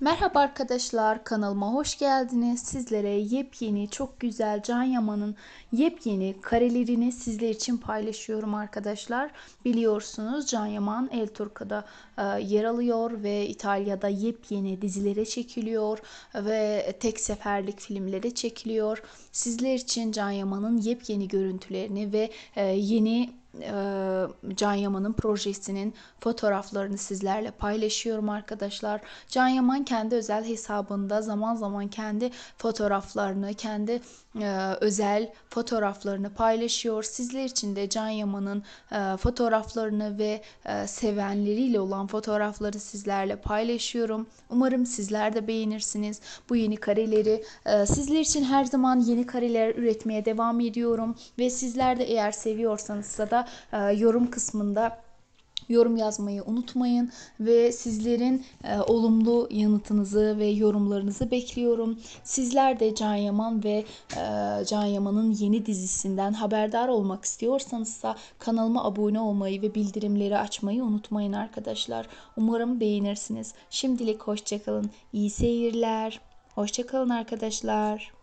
Merhaba arkadaşlar kanalıma hoş geldiniz. Sizlere yepyeni çok güzel Can Yaman'ın yepyeni karelerini sizler için paylaşıyorum arkadaşlar. Biliyorsunuz Can Yaman El Turka'da e, yer alıyor ve İtalya'da yepyeni dizilere çekiliyor ve tek seferlik filmlere çekiliyor. Sizler için Can Yaman'ın yepyeni görüntülerini ve e, yeni e, ee, Can Yaman'ın projesinin fotoğraflarını sizlerle paylaşıyorum arkadaşlar. Can Yaman kendi özel hesabında zaman zaman kendi fotoğraflarını, kendi e, özel fotoğraflarını paylaşıyor. Sizler için de Can Yaman'ın e, fotoğraflarını ve e, sevenleriyle olan fotoğrafları sizlerle paylaşıyorum. Umarım sizler de beğenirsiniz bu yeni kareleri. E, sizler için her zaman yeni kareler üretmeye devam ediyorum ve sizler de eğer seviyorsanız da e, yorum yorum kısmında yorum yazmayı unutmayın ve sizlerin e, olumlu yanıtınızı ve yorumlarınızı bekliyorum. Sizler de Can Yaman ve e, Can Yaman'ın yeni dizisinden haberdar olmak istiyorsanız da kanalıma abone olmayı ve bildirimleri açmayı unutmayın arkadaşlar. Umarım beğenirsiniz. Şimdilik hoşçakalın. İyi seyirler. Hoşçakalın arkadaşlar.